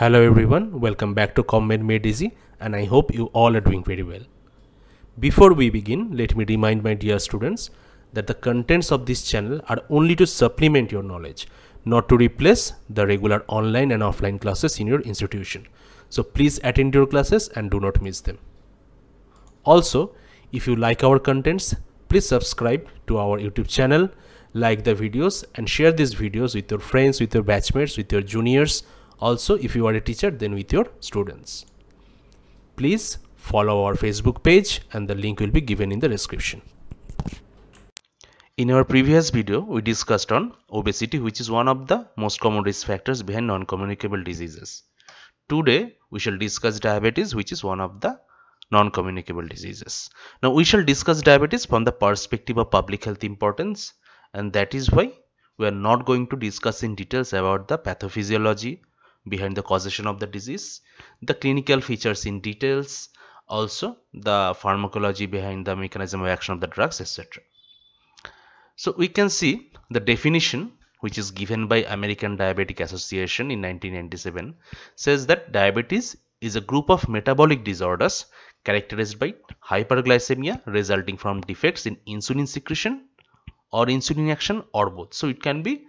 Hello everyone, welcome back to Combat Made Easy and I hope you all are doing very well. Before we begin, let me remind my dear students that the contents of this channel are only to supplement your knowledge, not to replace the regular online and offline classes in your institution. So please attend your classes and do not miss them. Also, if you like our contents, please subscribe to our YouTube channel, like the videos and share these videos with your friends, with your batchmates, with your juniors, also if you are a teacher then with your students please follow our facebook page and the link will be given in the description in our previous video we discussed on obesity which is one of the most common risk factors behind non-communicable diseases today we shall discuss diabetes which is one of the non-communicable diseases now we shall discuss diabetes from the perspective of public health importance and that is why we are not going to discuss in details about the pathophysiology behind the causation of the disease, the clinical features in details, also the pharmacology behind the mechanism of action of the drugs, etc. So we can see the definition which is given by American Diabetic Association in 1997 says that diabetes is a group of metabolic disorders characterized by hyperglycemia resulting from defects in insulin secretion or insulin action or both. So it can be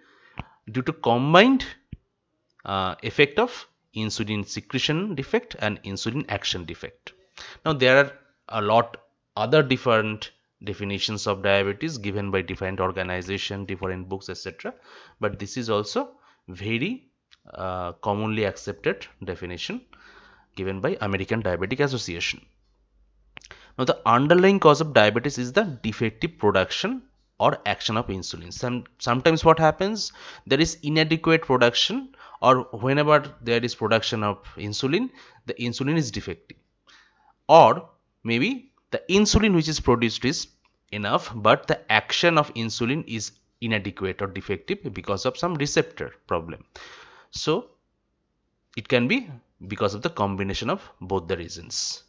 due to combined uh, effect of insulin secretion defect and insulin action defect. Now there are a lot other different definitions of diabetes given by different organization, different books etc. But this is also very uh, commonly accepted definition given by American Diabetic Association. Now the underlying cause of diabetes is the defective production or action of insulin. Some, sometimes what happens there is inadequate production or whenever there is production of insulin the insulin is defective or maybe the insulin which is produced is enough but the action of insulin is inadequate or defective because of some receptor problem so it can be because of the combination of both the reasons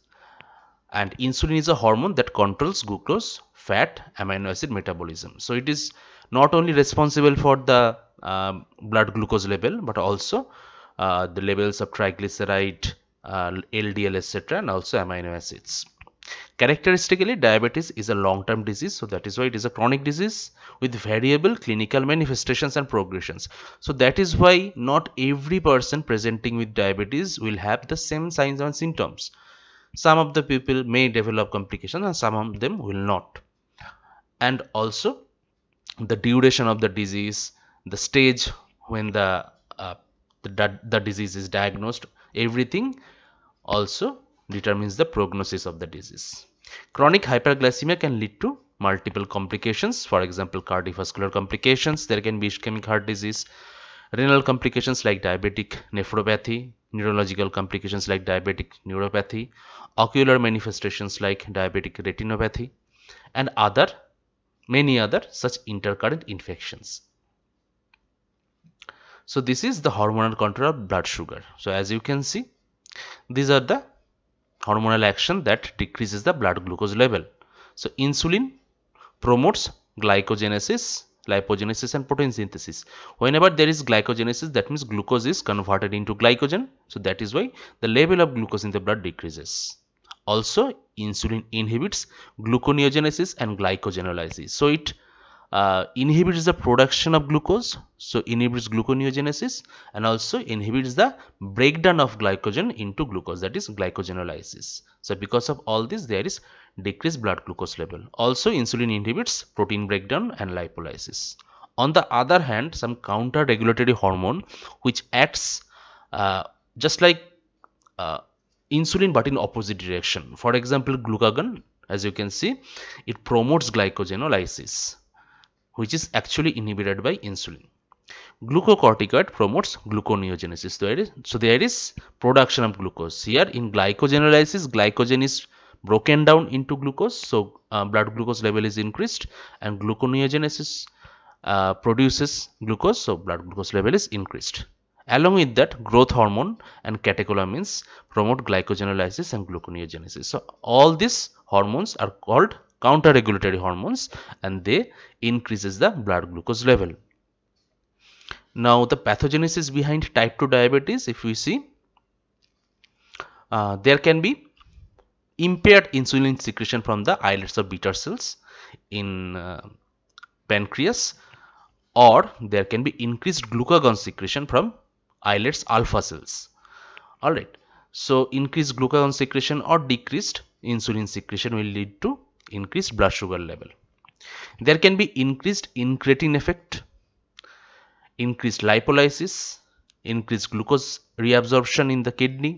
and insulin is a hormone that controls glucose fat amino acid metabolism so it is not only responsible for the um, blood glucose level but also uh, the levels of triglyceride uh, LDL etc and also amino acids characteristically diabetes is a long-term disease so that is why it is a chronic disease with variable clinical manifestations and progressions so that is why not every person presenting with diabetes will have the same signs and symptoms some of the people may develop complications and some of them will not and also the duration of the disease the stage when the, uh, the the, disease is diagnosed everything also determines the prognosis of the disease chronic hyperglycemia can lead to multiple complications for example cardiovascular complications there can be ischemic heart disease renal complications like diabetic nephropathy neurological complications like diabetic neuropathy ocular manifestations like diabetic retinopathy and other many other such intercurrent infections. So this is the hormonal control of blood sugar. So as you can see, these are the hormonal action that decreases the blood glucose level. So insulin promotes glycogenesis, lipogenesis and protein synthesis. Whenever there is glycogenesis, that means glucose is converted into glycogen. So that is why the level of glucose in the blood decreases. Also, insulin inhibits gluconeogenesis and glycogenolysis. So, it uh, inhibits the production of glucose, so inhibits gluconeogenesis and also inhibits the breakdown of glycogen into glucose that is glycogenolysis. So because of all this there is decreased blood glucose level. Also insulin inhibits protein breakdown and lipolysis. On the other hand some counter regulatory hormone which acts uh, just like uh, insulin but in opposite direction. For example, glucagon as you can see it promotes glycogenolysis which is actually inhibited by insulin. Glucocorticoid promotes gluconeogenesis. So there, is, so there is production of glucose. Here in glycogenolysis, glycogen is broken down into glucose. So uh, blood glucose level is increased and gluconeogenesis uh, produces glucose. So blood glucose level is increased. Along with that, growth hormone and catecholamines promote glycogenolysis and gluconeogenesis. So, all these hormones are called counter-regulatory hormones and they increases the blood glucose level. Now, the pathogenesis behind type 2 diabetes, if we see, uh, there can be impaired insulin secretion from the islets of beta cells in uh, pancreas or there can be increased glucagon secretion from islets alpha cells alright so increased glucagon secretion or decreased insulin secretion will lead to increased blood sugar level there can be increased incretin effect increased lipolysis increased glucose reabsorption in the kidney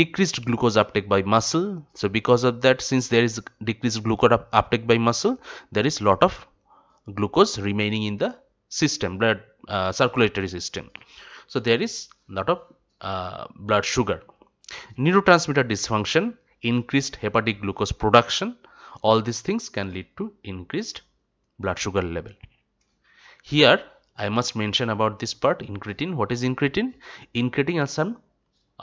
decreased glucose uptake by muscle so because of that since there is decreased glucose uptake by muscle there is lot of glucose remaining in the system blood uh, circulatory system so there is lot of uh, blood sugar neurotransmitter dysfunction increased hepatic glucose production all these things can lead to increased blood sugar level here i must mention about this part incretin what is incretin incretin are some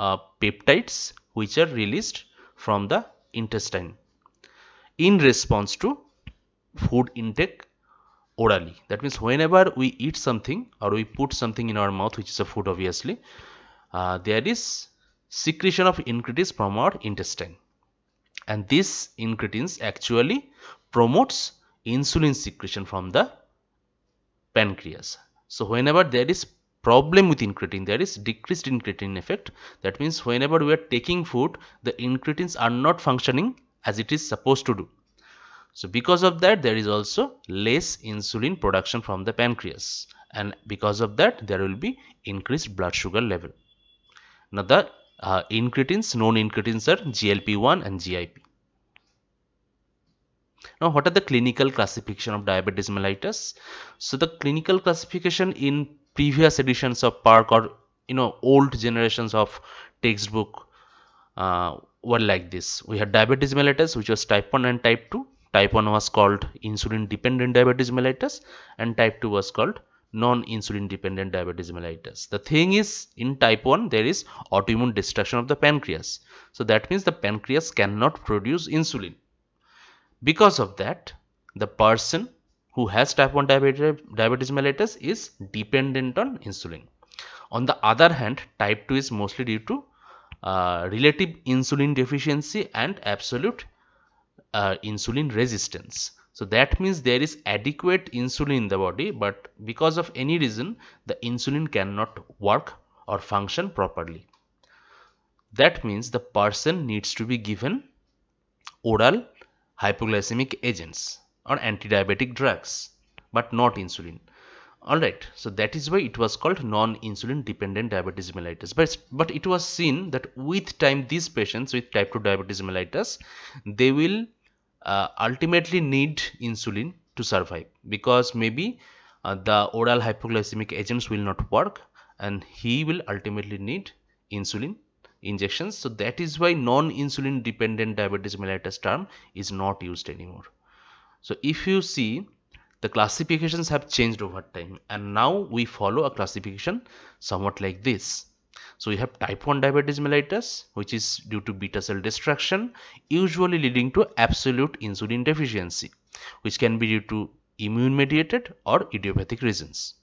uh, peptides which are released from the intestine in response to food intake orally that means whenever we eat something or we put something in our mouth which is a food obviously uh, there is secretion of incretins from our intestine and this incretins actually promotes insulin secretion from the pancreas so whenever there is problem with incretin there is decreased incretin effect that means whenever we are taking food the incretins are not functioning as it is supposed to do so because of that there is also less insulin production from the pancreas and because of that there will be increased blood sugar level. Now the uh, incretins, known incretins are GLP-1 and GIP. Now what are the clinical classification of diabetes mellitus? So the clinical classification in previous editions of Park or you know old generations of textbook uh, were like this. We had diabetes mellitus which was type 1 and type 2 Type 1 was called insulin dependent diabetes mellitus and type 2 was called non-insulin dependent diabetes mellitus. The thing is in type 1 there is autoimmune destruction of the pancreas. So that means the pancreas cannot produce insulin. Because of that the person who has type 1 diabetes, mellitus is dependent on insulin. On the other hand type 2 is mostly due to uh, relative insulin deficiency and absolute uh, insulin resistance. So that means there is adequate insulin in the body but because of any reason the insulin cannot work or function properly. That means the person needs to be given oral hypoglycemic agents or anti-diabetic drugs but not insulin. Alright, so that is why it was called non-insulin dependent diabetes mellitus. But, but it was seen that with time these patients with type 2 diabetes mellitus, they will uh, ultimately need insulin to survive because maybe uh, the oral hypoglycemic agents will not work and he will ultimately need insulin injections so that is why non-insulin dependent diabetes mellitus term is not used anymore so if you see the classifications have changed over time and now we follow a classification somewhat like this so we have type 1 diabetes mellitus which is due to beta cell destruction usually leading to absolute insulin deficiency which can be due to immune mediated or idiopathic reasons.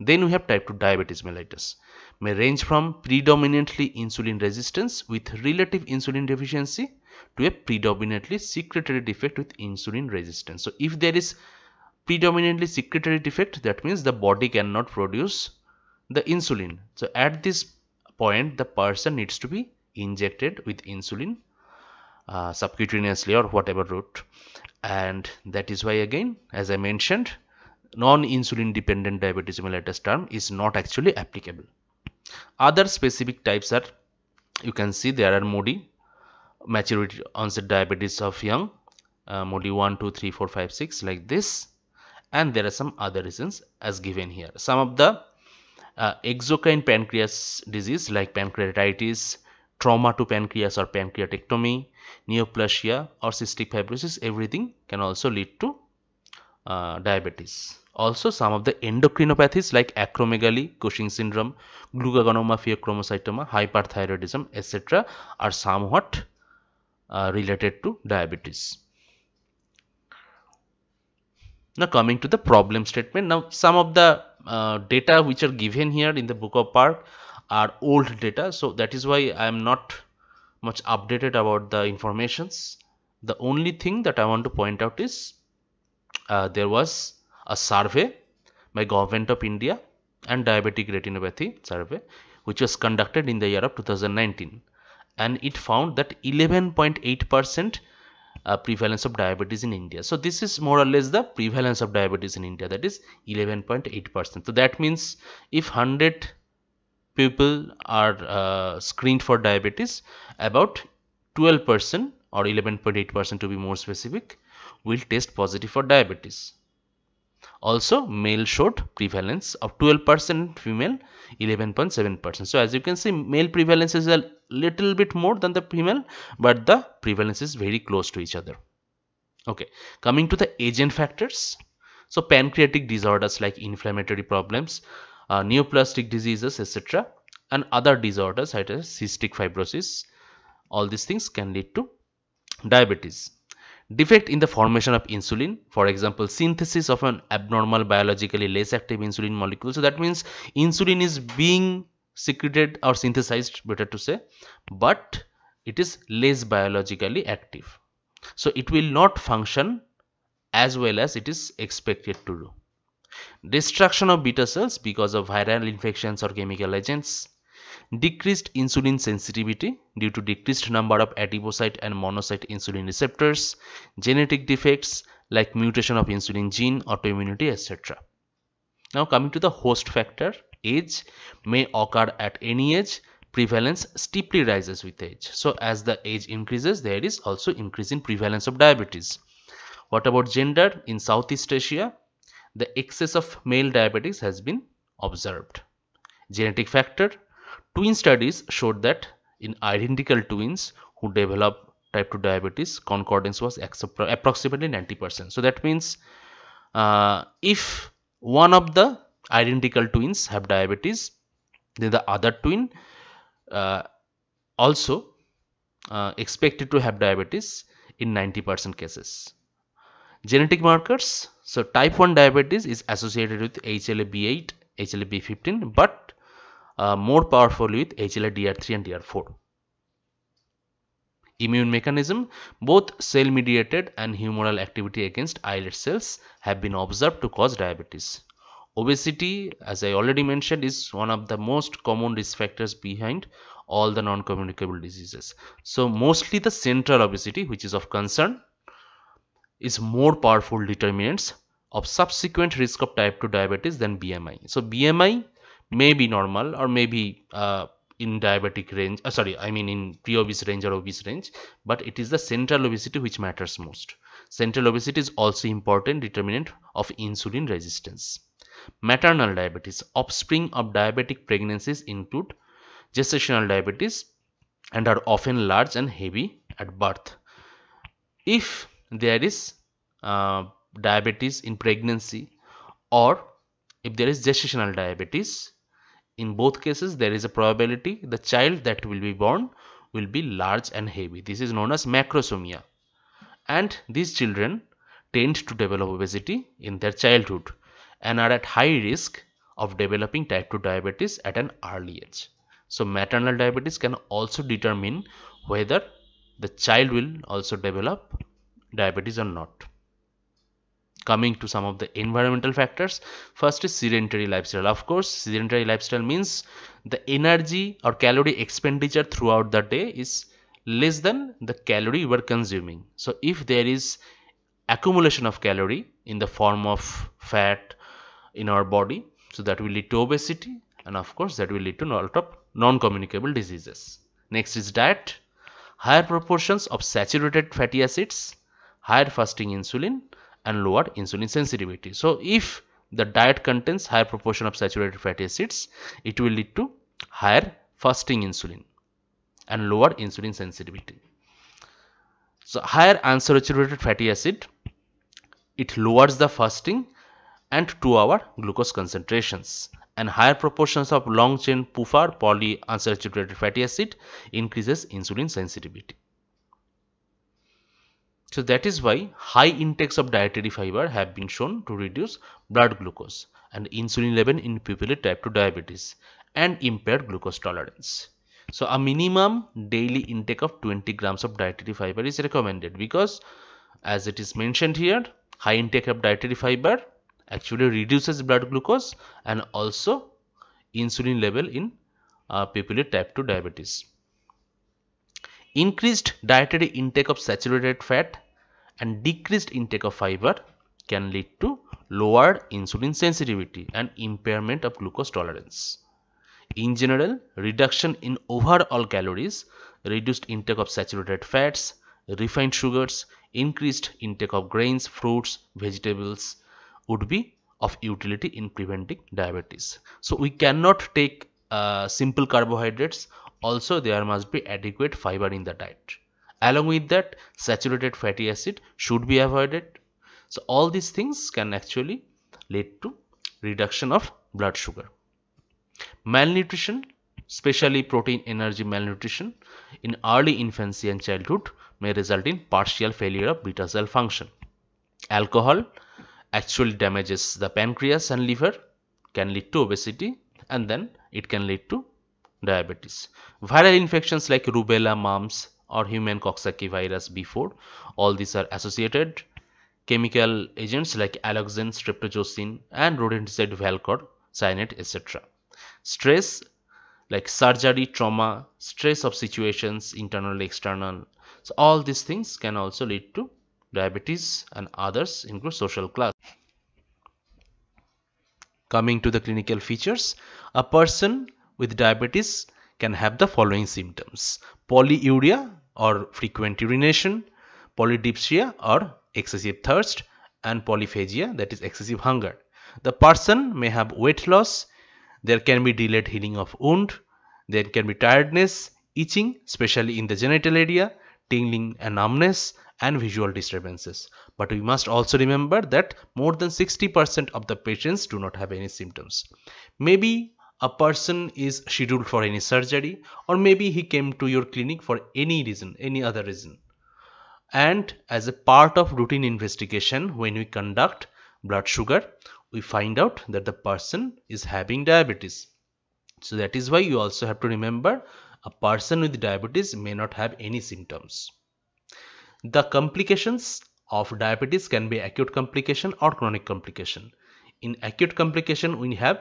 Then we have type 2 diabetes mellitus may range from predominantly insulin resistance with relative insulin deficiency to a predominantly secretory defect with insulin resistance. So if there is predominantly secretory defect that means the body cannot produce the insulin. So at this point the person needs to be injected with insulin uh, subcutaneously or whatever route and that is why again as i mentioned non-insulin dependent diabetes mellitus term is not actually applicable other specific types are you can see there are modi maturity onset diabetes of young uh, modi 1 2 3 4 5 6 like this and there are some other reasons as given here some of the uh, exocrine pancreas disease like pancreatitis, trauma to pancreas or pancreatectomy, neoplasia or cystic fibrosis, everything can also lead to uh, diabetes. Also, some of the endocrinopathies like acromegaly, Cushing syndrome, glucagonoma, pheochromocytoma, hyperthyroidism, etc. are somewhat uh, related to diabetes. Now, coming to the problem statement. Now, some of the uh, data which are given here in the book of park are old data so that is why i am not much updated about the informations the only thing that i want to point out is uh, there was a survey by government of india and diabetic retinopathy survey which was conducted in the year of 2019 and it found that 11.8% uh, prevalence of diabetes in India. So this is more or less the prevalence of diabetes in India that is 11.8%. So that means if 100 people are uh, screened for diabetes about 12% or 11.8% to be more specific will test positive for diabetes. Also male showed prevalence of 12% female 11.7%. So as you can see male prevalence is a little bit more than the female but the prevalence is very close to each other. Okay, coming to the agent factors. So pancreatic disorders like inflammatory problems, uh, neoplastic diseases etc and other disorders such as cystic fibrosis all these things can lead to diabetes Defect in the formation of insulin, for example, synthesis of an abnormal biologically less active insulin molecule. So that means insulin is being secreted or synthesized, better to say, but it is less biologically active. So it will not function as well as it is expected to do. Destruction of beta cells because of viral infections or chemical agents decreased insulin sensitivity due to decreased number of adipocyte and monocyte insulin receptors, genetic defects like mutation of insulin gene, autoimmunity, etc. Now coming to the host factor, age may occur at any age, prevalence steeply rises with age. So as the age increases, there is also increase in prevalence of diabetes. What about gender? In Southeast Asia, the excess of male diabetes has been observed. Genetic factor, Twin studies showed that in identical twins who develop type 2 diabetes, concordance was approximately 90%. So that means uh, if one of the identical twins have diabetes, then the other twin uh, also uh, expected to have diabetes in 90% cases. Genetic markers. So type 1 diabetes is associated with HLA-B8, HLA-B15, but uh, more powerful with HLA-DR3 and DR4. Immune mechanism, both cell-mediated and humoral activity against islet cells have been observed to cause diabetes. Obesity, as I already mentioned, is one of the most common risk factors behind all the non-communicable diseases. So mostly the central obesity, which is of concern, is more powerful determinants of subsequent risk of type 2 diabetes than BMI. So BMI may be normal or maybe uh, in diabetic range uh, sorry i mean in pre-obese range or obese range but it is the central obesity which matters most central obesity is also important determinant of insulin resistance maternal diabetes offspring of diabetic pregnancies include gestational diabetes and are often large and heavy at birth if there is uh, diabetes in pregnancy or if there is gestational diabetes in both cases there is a probability the child that will be born will be large and heavy this is known as macrosomia and these children tend to develop obesity in their childhood and are at high risk of developing type 2 diabetes at an early age so maternal diabetes can also determine whether the child will also develop diabetes or not coming to some of the environmental factors first is sedentary lifestyle of course sedentary lifestyle means the energy or calorie expenditure throughout the day is less than the calorie we are consuming so if there is accumulation of calorie in the form of fat in our body so that will lead to obesity and of course that will lead to a lot of non-communicable diseases next is diet higher proportions of saturated fatty acids higher fasting insulin and lower insulin sensitivity. So if the diet contains higher proportion of saturated fatty acids, it will lead to higher fasting insulin and lower insulin sensitivity. So higher unsaturated fatty acid, it lowers the fasting and 2-hour glucose concentrations and higher proportions of long chain PUFAR polyunsaturated fatty acid increases insulin sensitivity. So that is why high intakes of dietary fiber have been shown to reduce blood glucose and insulin level in people with type 2 diabetes and impaired glucose tolerance. So a minimum daily intake of 20 grams of dietary fiber is recommended because as it is mentioned here, high intake of dietary fiber actually reduces blood glucose and also insulin level in uh, people with type 2 diabetes. Increased dietary intake of saturated fat and decreased intake of fiber can lead to lowered insulin sensitivity and impairment of glucose tolerance. In general, reduction in overall calories, reduced intake of saturated fats, refined sugars, increased intake of grains, fruits, vegetables would be of utility in preventing diabetes. So we cannot take uh, simple carbohydrates also, there must be adequate fiber in the diet. Along with that, saturated fatty acid should be avoided. So, all these things can actually lead to reduction of blood sugar. Malnutrition, especially protein energy malnutrition, in early infancy and childhood may result in partial failure of beta cell function. Alcohol actually damages the pancreas and liver, can lead to obesity, and then it can lead to diabetes. Viral infections like rubella, mumps or human coxsackie virus 4 all these are associated. Chemical agents like alloxan, streptozotocin and rodenticide Valcor, cyanide, etc. Stress like surgery, trauma, stress of situations, internal, external. So all these things can also lead to diabetes and others include social class. Coming to the clinical features, a person with diabetes can have the following symptoms polyuria or frequent urination, polydipsia or excessive thirst, and polyphagia that is excessive hunger. The person may have weight loss, there can be delayed healing of wound, there can be tiredness, itching especially in the genital area, tingling and numbness and visual disturbances. But we must also remember that more than 60% of the patients do not have any symptoms. Maybe a person is scheduled for any surgery or maybe he came to your clinic for any reason any other reason and as a part of routine investigation when we conduct blood sugar we find out that the person is having diabetes so that is why you also have to remember a person with diabetes may not have any symptoms the complications of diabetes can be acute complication or chronic complication in acute complication we have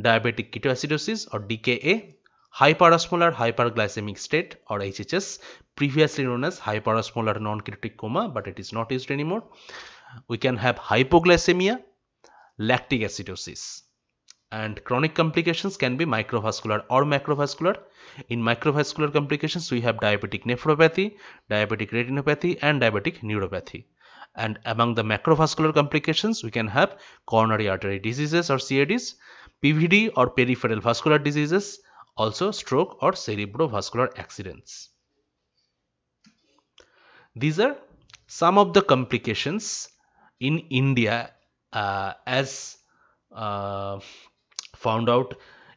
diabetic ketoacidosis or DKA, hyperosmolar hyperglycemic state or HHS, previously known as hyperosmolar non-ketotic coma, but it is not used anymore. We can have hypoglycemia, lactic acidosis. And chronic complications can be microvascular or macrovascular. In microvascular complications, we have diabetic nephropathy, diabetic retinopathy, and diabetic neuropathy. And among the macrovascular complications, we can have coronary artery diseases or CADs, PVD or peripheral vascular diseases, also stroke or cerebrovascular accidents. These are some of the complications in India uh, as uh, found out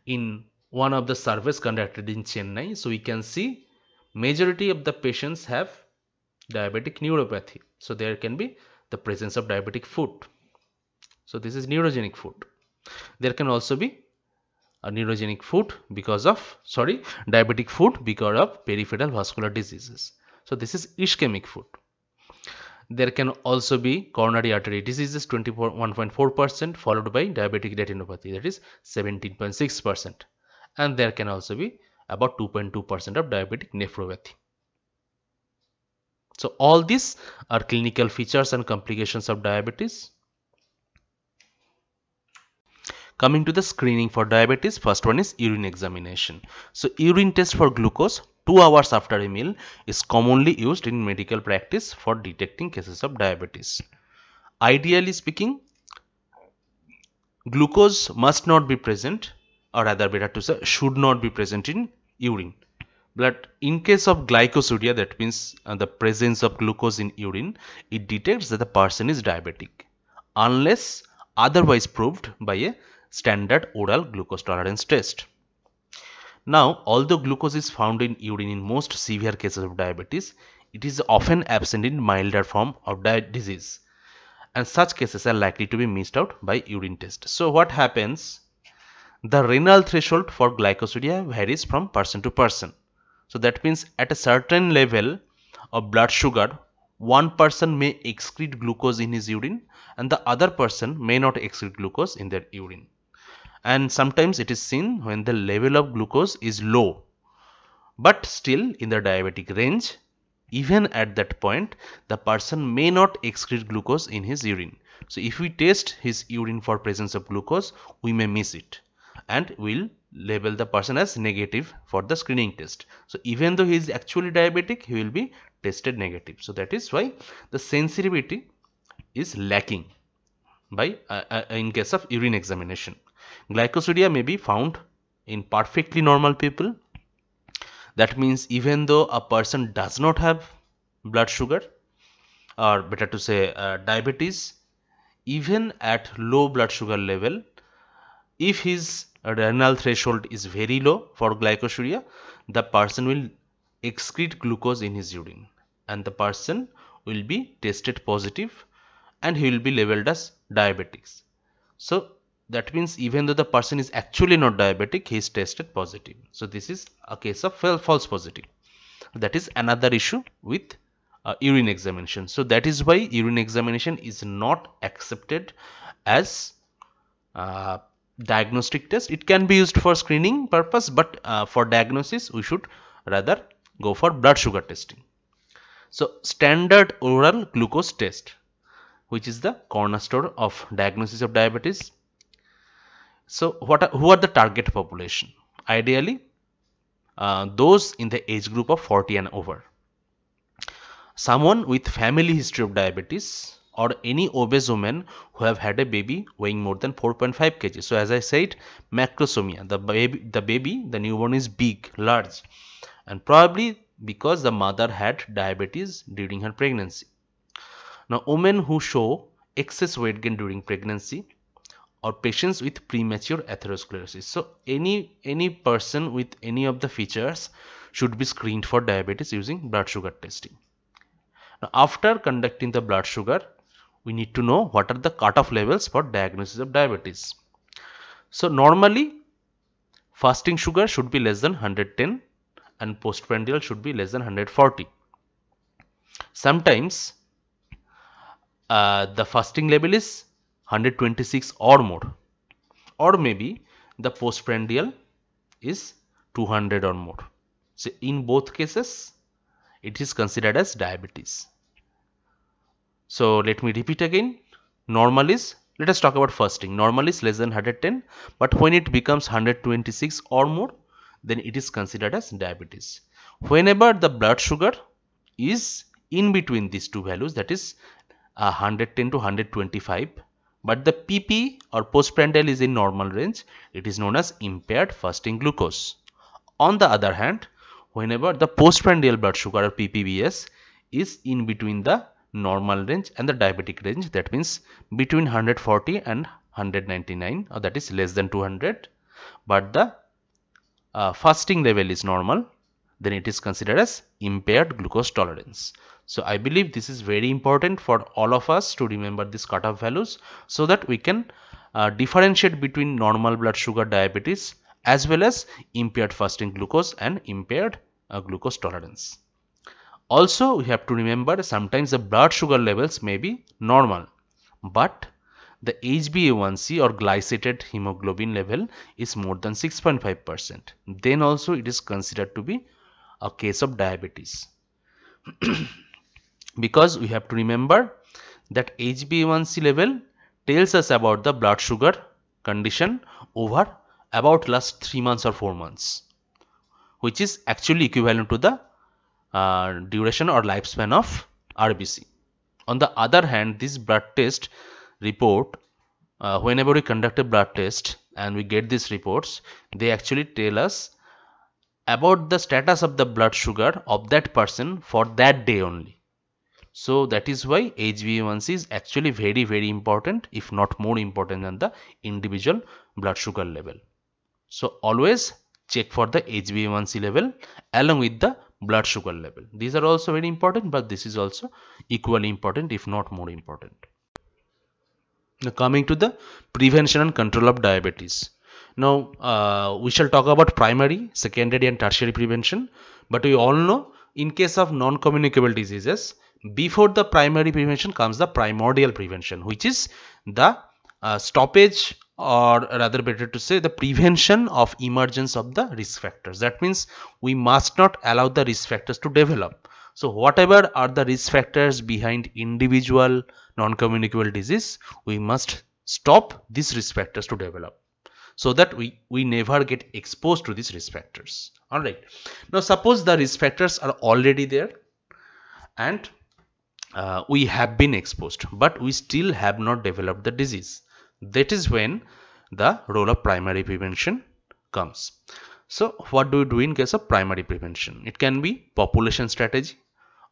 in one of the surveys conducted in Chennai. So we can see majority of the patients have diabetic neuropathy. So there can be the presence of diabetic foot. So this is neurogenic foot there can also be a neurogenic foot because of sorry diabetic foot because of peripheral vascular diseases so this is ischemic foot there can also be coronary artery diseases 21.4 percent followed by diabetic retinopathy that is 17.6 percent and there can also be about 2.2 percent of diabetic nephropathy so all these are clinical features and complications of diabetes Coming to the screening for diabetes, first one is urine examination. So urine test for glucose 2 hours after a meal is commonly used in medical practice for detecting cases of diabetes. Ideally speaking, glucose must not be present or rather better to say should not be present in urine. But in case of glycosuria that means uh, the presence of glucose in urine, it detects that the person is diabetic unless otherwise proved by a standard oral glucose tolerance test. Now, although glucose is found in urine in most severe cases of diabetes, it is often absent in milder form of disease and such cases are likely to be missed out by urine test. So what happens? The renal threshold for glycosuria varies from person to person. So that means at a certain level of blood sugar, one person may excrete glucose in his urine and the other person may not excrete glucose in their urine and sometimes it is seen when the level of glucose is low but still in the diabetic range even at that point the person may not excrete glucose in his urine so if we test his urine for presence of glucose we may miss it and we'll label the person as negative for the screening test so even though he is actually diabetic he will be tested negative so that is why the sensitivity is lacking by uh, uh, in case of urine examination Glycosuria may be found in perfectly normal people. That means even though a person does not have blood sugar or better to say uh, diabetes, even at low blood sugar level, if his renal threshold is very low for glycosuria, the person will excrete glucose in his urine and the person will be tested positive and he will be labeled as diabetics. So that means even though the person is actually not diabetic he is tested positive so this is a case of false positive that is another issue with uh, urine examination so that is why urine examination is not accepted as uh, diagnostic test it can be used for screening purpose but uh, for diagnosis we should rather go for blood sugar testing so standard oral glucose test which is the cornerstone of diagnosis of diabetes so what are, who are the target population? Ideally, uh, those in the age group of 40 and over. Someone with family history of diabetes or any obese woman who have had a baby weighing more than 4.5 kg. So as I said, macrosomia, the baby, the baby, the newborn is big, large and probably because the mother had diabetes during her pregnancy. Now women who show excess weight gain during pregnancy or patients with premature atherosclerosis. So any any person with any of the features should be screened for diabetes using blood sugar testing. Now, after conducting the blood sugar, we need to know what are the cutoff levels for diagnosis of diabetes. So normally fasting sugar should be less than 110 and postprandial should be less than 140. Sometimes uh, the fasting level is 126 or more or maybe the postprandial is 200 or more. So in both cases it is considered as diabetes. So let me repeat again normal is let us talk about fasting normal is less than 110 but when it becomes 126 or more then it is considered as diabetes. Whenever the blood sugar is in between these two values that is uh, 110 to 125 but the PP or postprandial is in normal range, it is known as impaired fasting glucose. On the other hand, whenever the postprandial blood sugar or PPBS is in between the normal range and the diabetic range that means between 140 and 199 or that is less than 200 but the uh, fasting level is normal then it is considered as impaired glucose tolerance. So I believe this is very important for all of us to remember these cutoff values so that we can uh, differentiate between normal blood sugar diabetes as well as impaired fasting glucose and impaired uh, glucose tolerance. Also, we have to remember sometimes the blood sugar levels may be normal, but the HbA1c or glycated hemoglobin level is more than 6.5%. Then also it is considered to be a case of diabetes because we have to remember that HbA1c level tells us about the blood sugar condition over about last 3 months or 4 months which is actually equivalent to the uh, duration or lifespan of RBC. On the other hand this blood test report uh, whenever we conduct a blood test and we get these reports they actually tell us about the status of the blood sugar of that person for that day only. So that is why HbA1c is actually very very important if not more important than the individual blood sugar level. So always check for the HbA1c level along with the blood sugar level. These are also very important but this is also equally important if not more important. Now coming to the prevention and control of diabetes. Now, uh, we shall talk about primary, secondary and tertiary prevention. But we all know in case of non-communicable diseases, before the primary prevention comes the primordial prevention, which is the uh, stoppage or rather better to say the prevention of emergence of the risk factors. That means we must not allow the risk factors to develop. So whatever are the risk factors behind individual non-communicable disease, we must stop these risk factors to develop so that we, we never get exposed to these risk factors. Alright. Now suppose the risk factors are already there and uh, we have been exposed but we still have not developed the disease. That is when the role of primary prevention comes. So what do you do in case of primary prevention? It can be population strategy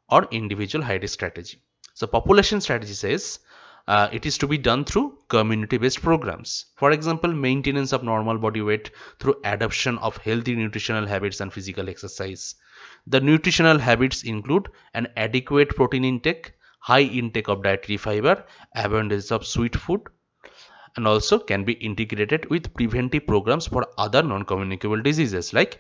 or individual high risk strategy. So population strategy says uh, it is to be done through community based programs for example maintenance of normal body weight through adoption of healthy nutritional habits and physical exercise the nutritional habits include an adequate protein intake high intake of dietary fiber abundance of sweet food and also can be integrated with preventive programs for other non-communicable diseases like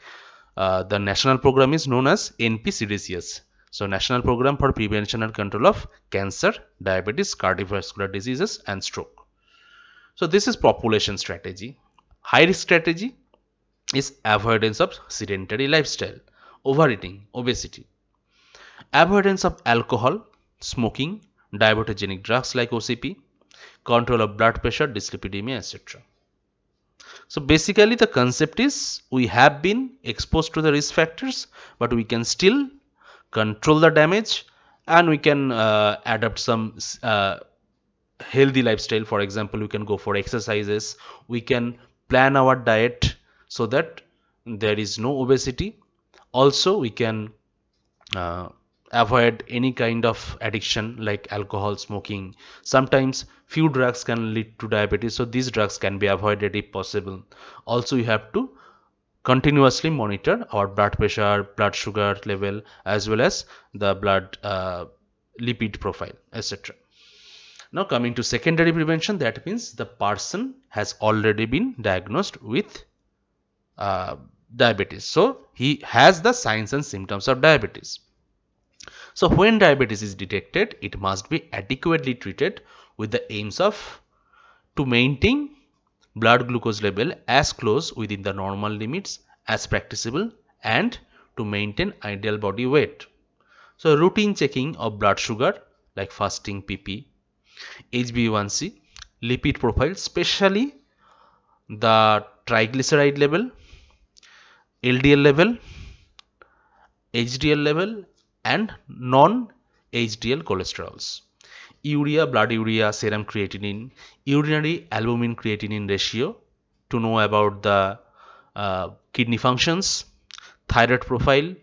uh, the national program is known as NPCDCS so National Program for Prevention and Control of Cancer, Diabetes, Cardiovascular Diseases and Stroke. So this is population strategy. High risk strategy is avoidance of sedentary lifestyle, overeating, obesity. Avoidance of alcohol, smoking, diabetogenic drugs like OCP, control of blood pressure, dyslipidemia, etc. So basically the concept is we have been exposed to the risk factors but we can still control the damage and we can uh, adapt some uh, healthy lifestyle for example we can go for exercises we can plan our diet so that there is no obesity also we can uh, avoid any kind of addiction like alcohol smoking sometimes few drugs can lead to diabetes so these drugs can be avoided if possible also you have to continuously monitor our blood pressure, blood sugar level, as well as the blood uh, lipid profile, etc. Now coming to secondary prevention, that means the person has already been diagnosed with uh, diabetes. So he has the signs and symptoms of diabetes. So when diabetes is detected, it must be adequately treated with the aims of to maintain blood glucose level as close within the normal limits as practicable and to maintain ideal body weight. So routine checking of blood sugar like fasting PP, HbA1c, lipid profile especially the triglyceride level, LDL level, HDL level and non-HDL cholesterols urea, blood urea, serum creatinine, urinary albumin creatinine ratio to know about the uh, kidney functions, thyroid profile,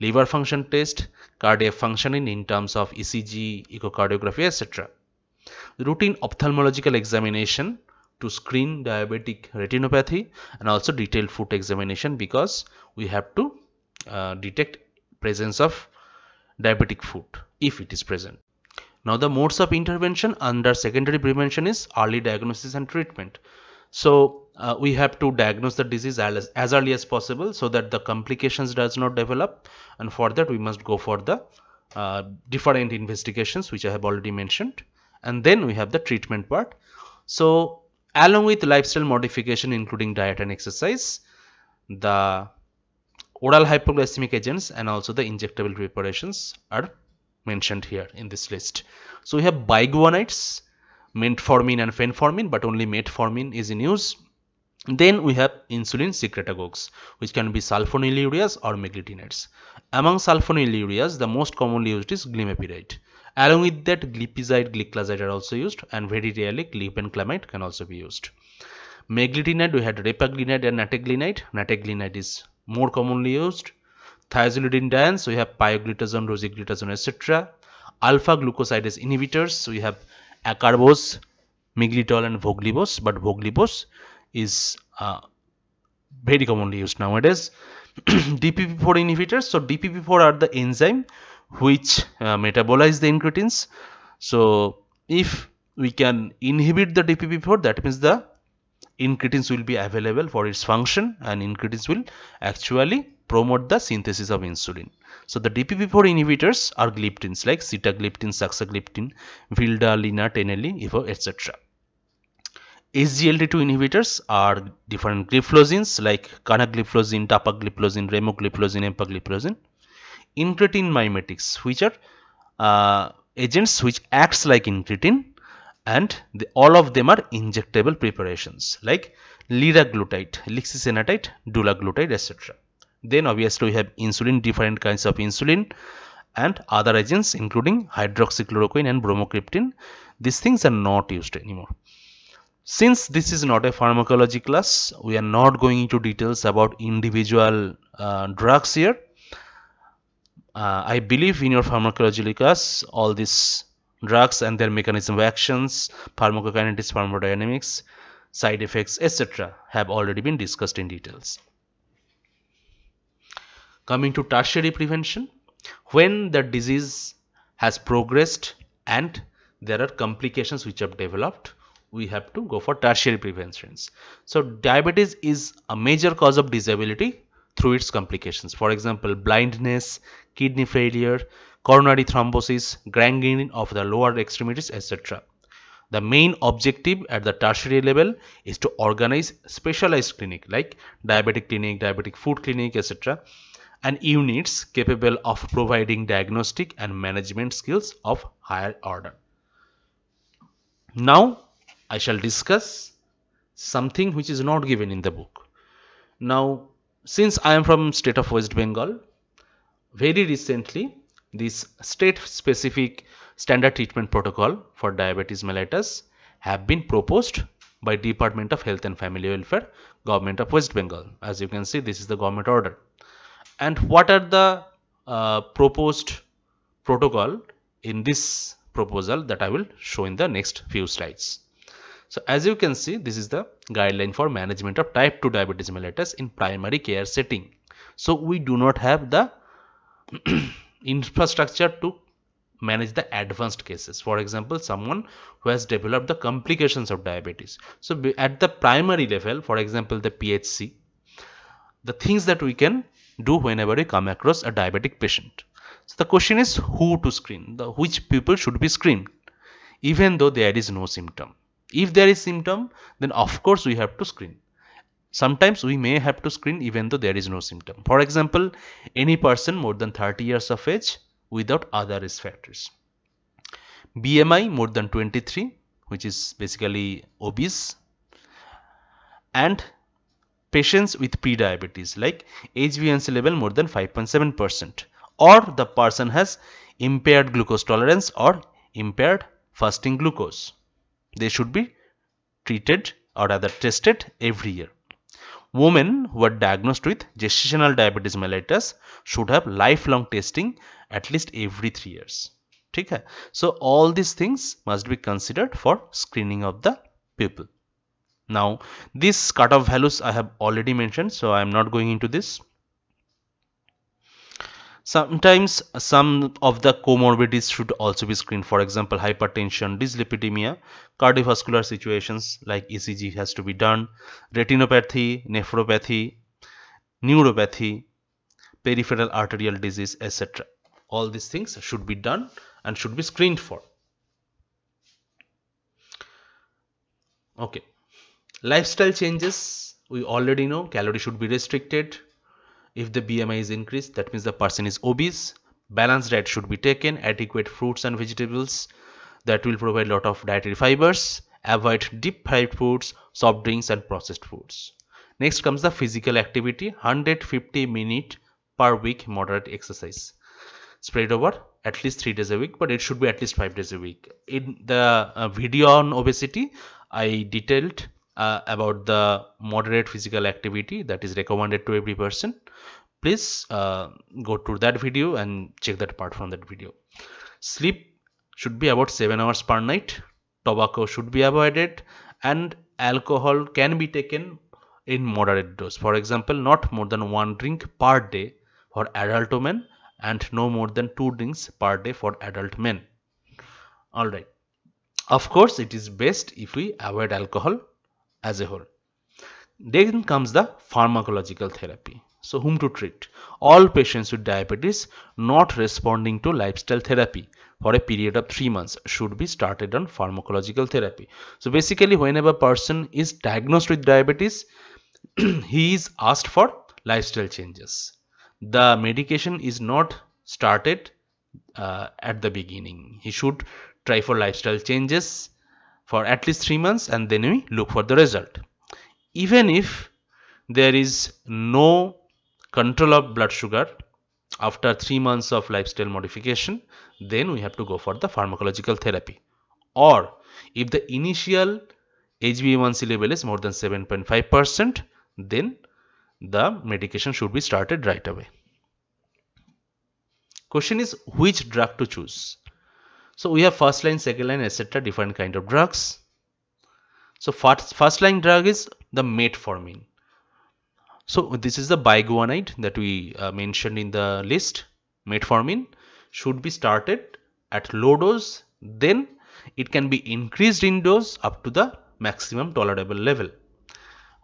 liver function test, cardiac functioning in terms of ECG, echocardiography, etc. Routine ophthalmological examination to screen diabetic retinopathy and also detailed foot examination because we have to uh, detect presence of diabetic foot if it is present. Now the modes of intervention under secondary prevention is early diagnosis and treatment. So uh, we have to diagnose the disease as, as early as possible so that the complications does not develop and for that we must go for the uh, different investigations which I have already mentioned and then we have the treatment part. So along with lifestyle modification including diet and exercise, the oral hypoglycemic agents and also the injectable preparations are mentioned here in this list. So we have biguanides, metformin and fenformin but only metformin is in use. Then we have insulin secretagogues which can be sulfonylureas or meglitinates. Among sulfonylureas the most commonly used is glimepiride. Along with that glipizide, glyclazide are also used and very rarely glibenclamide can also be used. Meglitinide we had repaglinide and nataglinide. Nataglinide is more commonly used thiazolidine dance, we have pioglitazone, rosiglitazone, etc. Alpha glucosidase inhibitors, we have acarbose, miglitol, and voglibose, but voglibose is uh, very commonly used nowadays. DPP4 inhibitors, so DPP4 are the enzyme which uh, metabolize the incretins. So if we can inhibit the DPP4, that means the incretins will be available for its function and incretins will actually promote the synthesis of insulin. So the DPP4 inhibitors are gliptins like sitagliptin, saxagliptin, vildaglina, teneli, etc. SGLT2 inhibitors are different gliflozins like canagliflozin, dapagliflozin, remogliflozin, empagliflozin. Incretin mimetics which are uh, agents which acts like incretin and the, all of them are injectable preparations like liraglutide, lixisenatide, dulaglutide etc. Then obviously we have insulin, different kinds of insulin and other agents including hydroxychloroquine and bromocryptine. These things are not used anymore. Since this is not a pharmacology class, we are not going into details about individual uh, drugs here. Uh, I believe in your pharmacology class, all these drugs and their mechanism of actions, pharmacokinetics, pharmacodynamics, side effects, etc. have already been discussed in details. Coming to tertiary prevention, when the disease has progressed and there are complications which have developed, we have to go for tertiary preventions. So diabetes is a major cause of disability through its complications. For example, blindness, kidney failure, coronary thrombosis, gangrene of the lower extremities, etc. The main objective at the tertiary level is to organize specialized clinic like diabetic clinic, diabetic food clinic, etc and units capable of providing diagnostic and management skills of higher order. Now I shall discuss something which is not given in the book. Now since I am from state of West Bengal, very recently this state specific standard treatment protocol for diabetes mellitus have been proposed by Department of Health and Family Welfare, Government of West Bengal. As you can see, this is the government order and what are the uh, proposed protocol in this proposal that I will show in the next few slides. So as you can see, this is the guideline for management of type 2 diabetes mellitus in primary care setting. So we do not have the infrastructure to manage the advanced cases. For example, someone who has developed the complications of diabetes. So at the primary level, for example, the PHC, the things that we can do whenever you come across a diabetic patient. So the question is who to screen, the, which people should be screened even though there is no symptom. If there is symptom then of course we have to screen. Sometimes we may have to screen even though there is no symptom. For example, any person more than 30 years of age without other risk factors. BMI more than 23 which is basically obese and patients with prediabetes like HbA1c level more than 5.7% or the person has impaired glucose tolerance or impaired fasting glucose. They should be treated or rather tested every year. Women who are diagnosed with gestational diabetes mellitus should have lifelong testing at least every three years. So all these things must be considered for screening of the people now these cutoff values i have already mentioned so i am not going into this sometimes some of the comorbidities should also be screened for example hypertension dyslipidemia cardiovascular situations like ecg has to be done retinopathy nephropathy neuropathy peripheral arterial disease etc all these things should be done and should be screened for okay lifestyle changes we already know calorie should be restricted if the bmi is increased that means the person is obese balanced diet should be taken adequate fruits and vegetables that will provide lot of dietary fibers avoid deep fried foods soft drinks and processed foods next comes the physical activity 150 minute per week moderate exercise spread over at least 3 days a week but it should be at least 5 days a week in the uh, video on obesity i detailed uh, about the moderate physical activity that is recommended to every person please uh, go to that video and check that part from that video sleep should be about 7 hours per night tobacco should be avoided and alcohol can be taken in moderate dose for example not more than one drink per day for adult women and no more than two drinks per day for adult men all right of course it is best if we avoid alcohol as a whole. Then comes the pharmacological therapy. So whom to treat? All patients with diabetes not responding to lifestyle therapy for a period of 3 months should be started on pharmacological therapy. So basically whenever person is diagnosed with diabetes, he is asked for lifestyle changes. The medication is not started uh, at the beginning. He should try for lifestyle changes for at least 3 months and then we look for the result. Even if there is no control of blood sugar after 3 months of lifestyle modification, then we have to go for the pharmacological therapy. Or if the initial HbA1c level is more than 7.5%, then the medication should be started right away. Question is which drug to choose? So we have first line, second line, etc. different kind of drugs. So first, first line drug is the metformin. So this is the biguanide that we uh, mentioned in the list. Metformin should be started at low dose. Then it can be increased in dose up to the maximum tolerable level.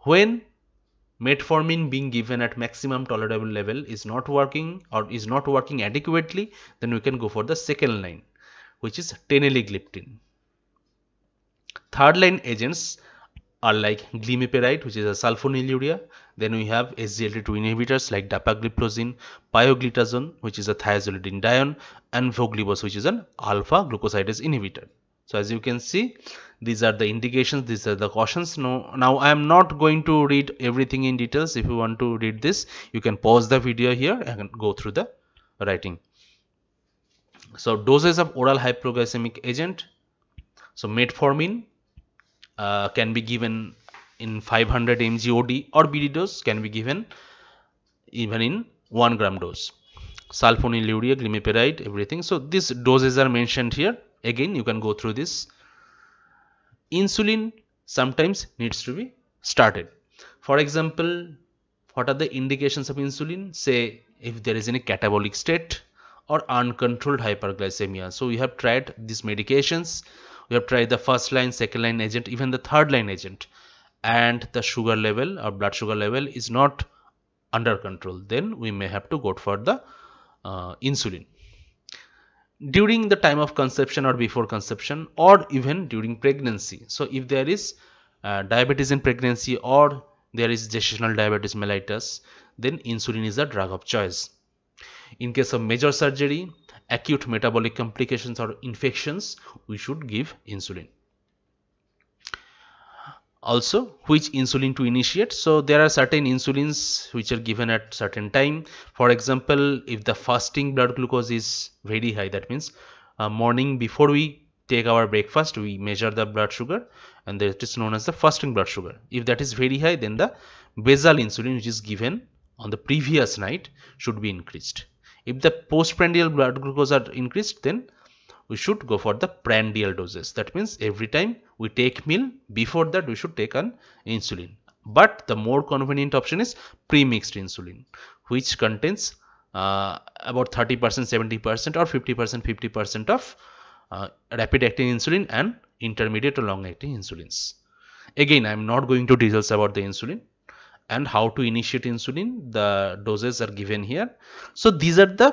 When metformin being given at maximum tolerable level is not working or is not working adequately, then we can go for the second line which is teneligliptin. Third line agents are like glimepiride which is a sulfonylurea. Then we have SGLT2 inhibitors like dapagliflozin, pioglitazone which is a thiazolidinedione and voglibos which is an alpha glucosidase inhibitor. So as you can see, these are the indications, these are the cautions. No, now I am not going to read everything in details. If you want to read this, you can pause the video here and go through the writing so doses of oral hypoglycemic agent so metformin uh, can be given in 500 mg OD or BD dose can be given even in 1 gram dose sulfonylurea glimepiride everything so these doses are mentioned here again you can go through this insulin sometimes needs to be started for example what are the indications of insulin say if there is any catabolic state or uncontrolled hyperglycemia. So you have tried these medications, you have tried the first line, second line agent, even the third line agent, and the sugar level or blood sugar level is not under control. Then we may have to go for the uh, insulin. During the time of conception or before conception or even during pregnancy. So if there is uh, diabetes in pregnancy or there is gestational diabetes mellitus, then insulin is the drug of choice in case of major surgery, acute metabolic complications or infections, we should give insulin. Also, which insulin to initiate? So, there are certain insulins which are given at certain time. For example, if the fasting blood glucose is very high, that means uh, morning before we take our breakfast we measure the blood sugar and that is known as the fasting blood sugar if that is very high then the basal insulin which is given on the previous night should be increased if the postprandial blood glucose are increased, then we should go for the prandial doses. That means every time we take meal, before that we should take an insulin. But the more convenient option is pre-mixed insulin, which contains uh, about 30%, 70% or 50%, 50% of uh, rapid acting insulin and intermediate or long acting insulins. Again, I am not going to details about the insulin and how to initiate insulin the doses are given here so these are the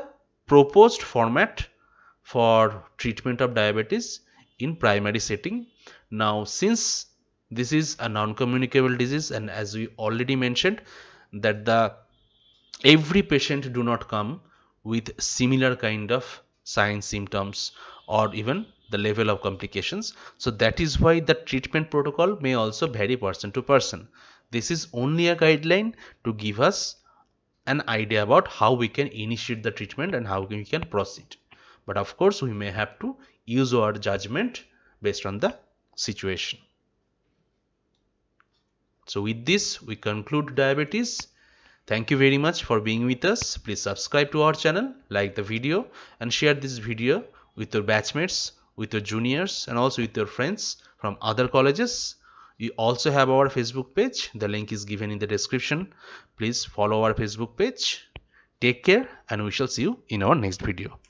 proposed format for treatment of diabetes in primary setting now since this is a non-communicable disease and as we already mentioned that the every patient do not come with similar kind of signs symptoms or even the level of complications so that is why the treatment protocol may also vary person to person this is only a guideline to give us an idea about how we can initiate the treatment and how we can proceed. But of course, we may have to use our judgment based on the situation. So with this, we conclude diabetes. Thank you very much for being with us. Please subscribe to our channel, like the video and share this video with your batchmates, with your juniors and also with your friends from other colleges we also have our facebook page the link is given in the description please follow our facebook page take care and we shall see you in our next video